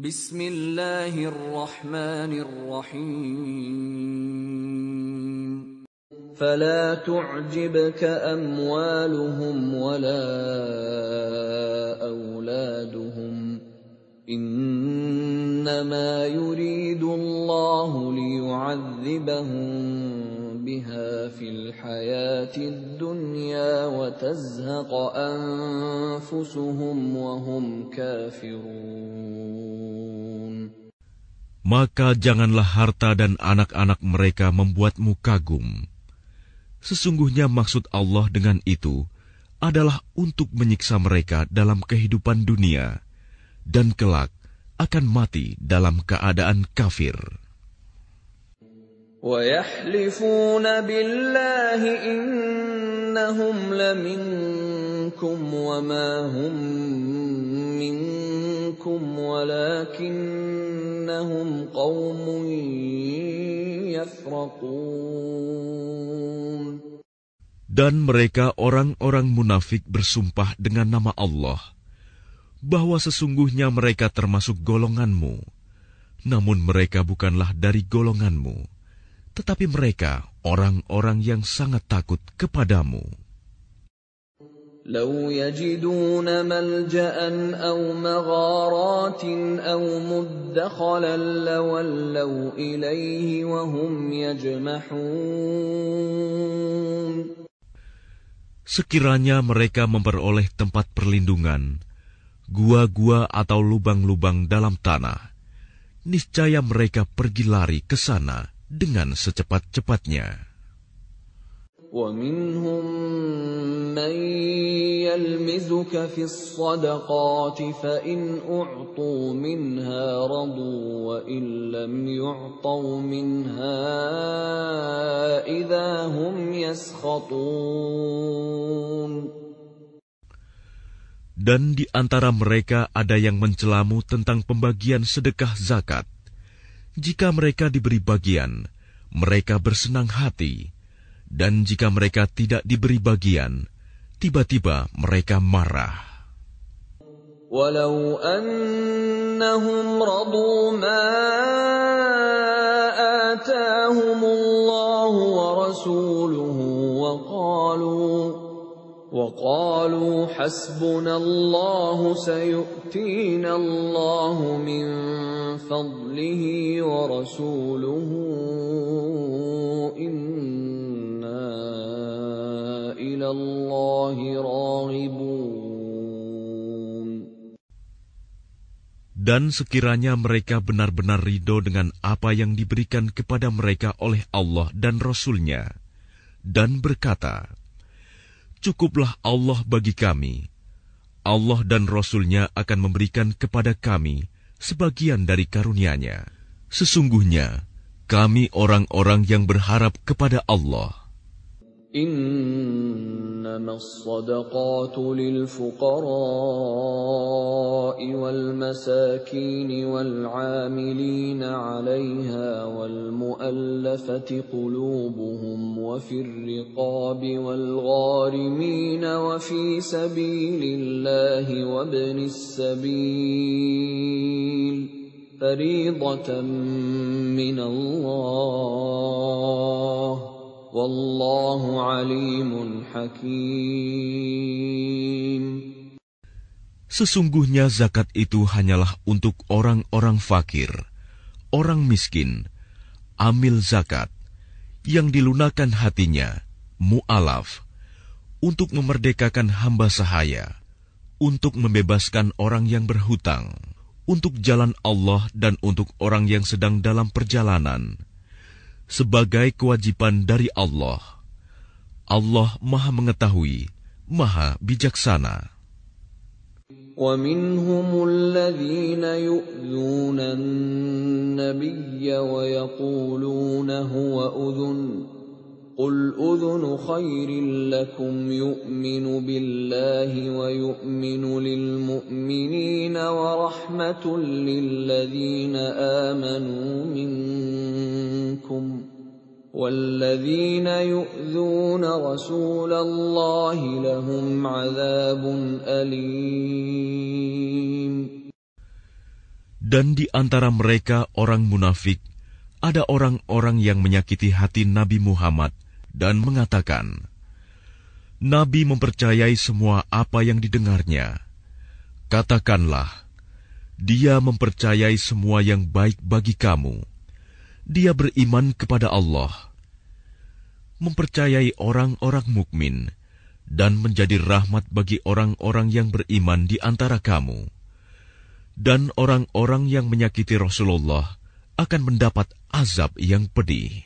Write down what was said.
بسم الله الرحمن الرحيم فلا تعجبك اموالهم ولا اولادهم انما يريد الله ليعذبهم بها في الحياه الدنيا وتزهق انفسهم وهم كافرون maka janganlah harta dan anak-anak mereka membuatmu kagum. Sesungguhnya maksud Allah dengan itu adalah untuk menyiksa mereka dalam kehidupan dunia dan kelak akan mati dalam keadaan kafir innahum Dan mereka orang-orang munafik bersumpah dengan nama Allah bahwa sesungguhnya mereka termasuk golonganmu. Namun mereka bukanlah dari golonganmu, tetapi mereka orang-orang yang sangat takut kepadamu. لو يجدون ملجأ أو مغارات أو مدخلا لولوا إليه وهم يجمحون Sekiranya mereka memperoleh tempat perlindungan, gua-gua atau lubang-lubang dalam tanah, niscaya mereka pergi lari ke sana dengan secepat-cepatnya. ومنهم من يلمزك في الصدقات فإن أعطوا منها رضوا وإن لم يعطوا منها إذا هم يسخطون Dan di antara mereka ada yang mencelamu tentang pembagian sedekah zakat. Jika mereka diberi bagian, mereka bersenang hati dan jika mereka tidak diberi bagian, tiba-tiba mereka marah. Walau annahum radu ma atahumullahu wa rasuluhu wa qalu وقالوا حسبنا الله سيؤتينا min fadlihi wa rasuluhu. إن Dan sekiranya mereka benar-benar ridho dengan apa yang diberikan kepada mereka oleh Allah dan Rasul-Nya, dan berkata, Cukuplah Allah bagi kami. Allah dan Rasul-Nya akan memberikan kepada kami sebagian dari karunia-Nya. Sesungguhnya, kami orang-orang yang berharap kepada Allah. إنما الصدقات للفقراء والمساكين والعاملين عليها والمؤلفة قلوبهم وفي الرقاب والغارمين وفي سبيل الله وابن السبيل فريضة من الله Wallahu alimun hakim. Sesungguhnya zakat itu hanyalah untuk orang-orang fakir, orang miskin, amil zakat, yang dilunakan hatinya, mu'alaf, untuk memerdekakan hamba sahaya, untuk membebaskan orang yang berhutang, untuk jalan Allah dan untuk orang yang sedang dalam perjalanan, sebagai kewajiban dari Allah. Allah Maha Mengetahui, Maha Bijaksana. ومنهم الذين يؤذون النبي ويقولون هو أذن قل أذن خير لكم يؤمن بالله ويؤمن للمؤمنين ورحمة للذين آمنوا منكم ۖ والذين يؤذون رسول الله لهم عذاب أليم Dan di antara mereka orang munafik, ada orang-orang yang menyakiti hati Nabi Muhammad dan mengatakan, Nabi mempercayai semua apa yang didengarnya. Katakanlah, dia mempercayai semua yang baik bagi kamu dia beriman kepada Allah, mempercayai orang-orang mukmin, dan menjadi rahmat bagi orang-orang yang beriman di antara kamu. Dan orang-orang yang menyakiti Rasulullah akan mendapat azab yang pedih.